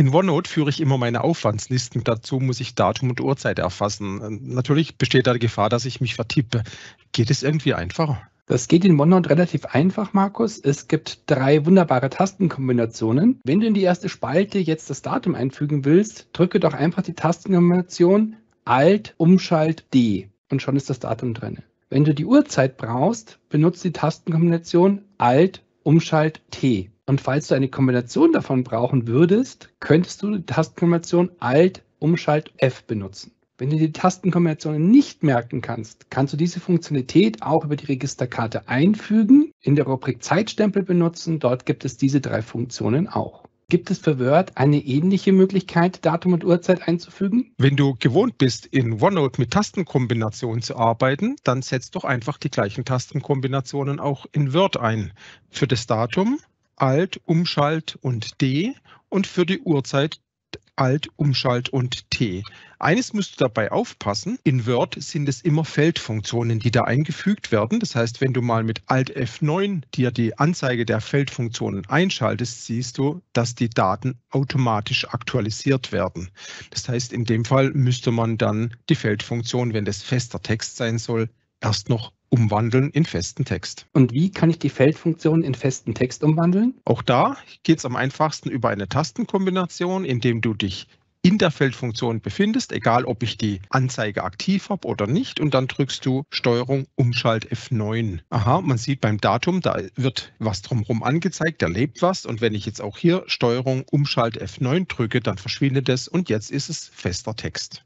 In OneNote führe ich immer meine Aufwandslisten. Dazu muss ich Datum und Uhrzeit erfassen. Natürlich besteht da die Gefahr, dass ich mich vertippe. Geht es irgendwie einfacher? Das geht in OneNote relativ einfach, Markus. Es gibt drei wunderbare Tastenkombinationen. Wenn du in die erste Spalte jetzt das Datum einfügen willst, drücke doch einfach die Tastenkombination Alt, Umschalt, D und schon ist das Datum drin. Wenn du die Uhrzeit brauchst, benutze die Tastenkombination Alt, Umschalt, T und falls du eine Kombination davon brauchen würdest, könntest du die Tastenkombination Alt, Umschalt, F benutzen. Wenn du die Tastenkombinationen nicht merken kannst, kannst du diese Funktionalität auch über die Registerkarte einfügen, in der Rubrik Zeitstempel benutzen. Dort gibt es diese drei Funktionen auch. Gibt es für Word eine ähnliche Möglichkeit, Datum und Uhrzeit einzufügen? Wenn du gewohnt bist, in OneNote mit Tastenkombinationen zu arbeiten, dann setzt doch einfach die gleichen Tastenkombinationen auch in Word ein. Für das Datum, Alt, Umschalt und D und für die Uhrzeit Alt, Umschalt und T. Eines musst du dabei aufpassen. In Word sind es immer Feldfunktionen, die da eingefügt werden. Das heißt, wenn du mal mit Alt F9 dir die Anzeige der Feldfunktionen einschaltest, siehst du, dass die Daten automatisch aktualisiert werden. Das heißt, in dem Fall müsste man dann die Feldfunktion, wenn das fester Text sein soll, erst noch umwandeln in festen Text. Und wie kann ich die Feldfunktion in festen Text umwandeln? Auch da geht es am einfachsten über eine Tastenkombination, indem du dich in der Feldfunktion befindest, egal ob ich die Anzeige aktiv habe oder nicht. Und dann drückst du Steuerung Umschalt F9. Aha, man sieht beim Datum, da wird was drumherum angezeigt, da lebt was. Und wenn ich jetzt auch hier Steuerung Umschalt F9 drücke, dann verschwindet es und jetzt ist es fester Text.